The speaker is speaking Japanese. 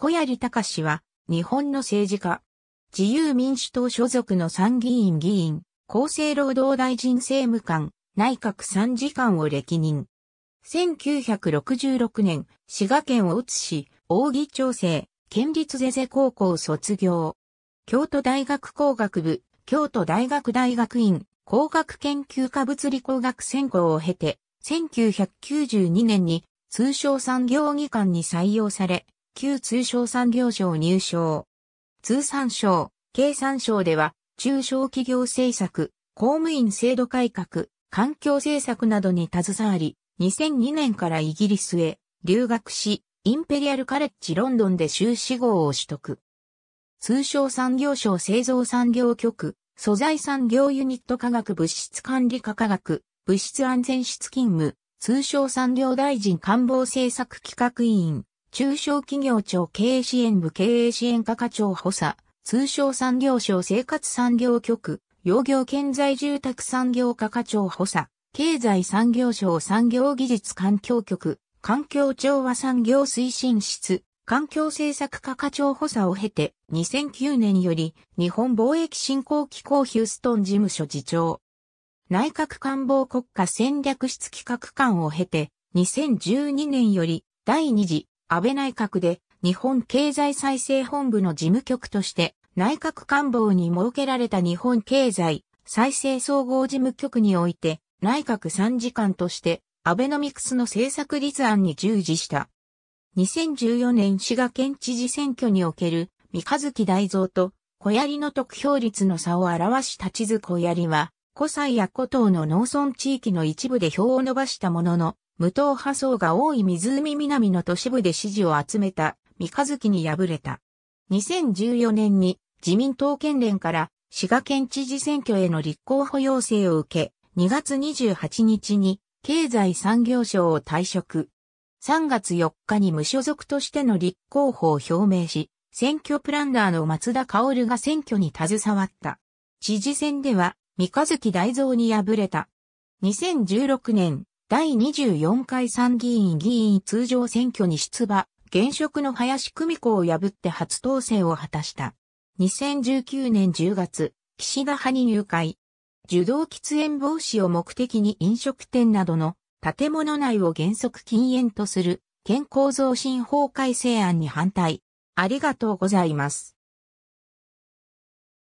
小槍隆は、日本の政治家。自由民主党所属の参議院議員、厚生労働大臣政務官、内閣参事官を歴任。1966年、滋賀県大津市、大木町政、県立ゼゼ高校卒業。京都大学工学部、京都大学大学院、工学研究科物理工学専攻を経て、1992年に通商産業技官に採用され、旧通商産業省入省。通産省、経産省では、中小企業政策、公務員制度改革、環境政策などに携わり、2002年からイギリスへ留学し、インペリアルカレッジロンドンで修士号を取得。通商産業省製造産業局、素材産業ユニット科学物質管理科科学、物質安全室勤務、通商産業大臣官房政策企画委員、中小企業庁経営支援部経営支援課課長補佐、通商産業省生活産業局、養業建材住宅産業課課長補佐、経済産業省産業技術環境局、環境調和産業推進室、環境政策課課長補佐を経て、2009年より日本貿易振興機構ヒューストン事務所次長。内閣官房国家戦略室企画官を経て、2012年より第2次安倍内閣で日本経済再生本部の事務局として内閣官房に設けられた日本経済再生総合事務局において内閣参事官としてアベノミクスの政策立案に従事した。2014年滋賀県知事選挙における三日月大蔵と小槍の得票率の差を表した地図小槍は古西や古島の農村地域の一部で票を伸ばしたものの、無党派層が多い湖南の都市部で支持を集めた三日月に敗れた。2014年に自民党県連から滋賀県知事選挙への立候補要請を受け、2月28日に経済産業省を退職。3月4日に無所属としての立候補を表明し、選挙プランナーの松田薫が選挙に携わった。知事選では三日月大蔵に敗れた。2016年、第24回参議院議員通常選挙に出馬、現職の林久美子を破って初当選を果たした。2019年10月、岸田派に入会。受動喫煙防止を目的に飲食店などの建物内を原則禁煙とする健康増進法改正案に反対。ありがとうございます。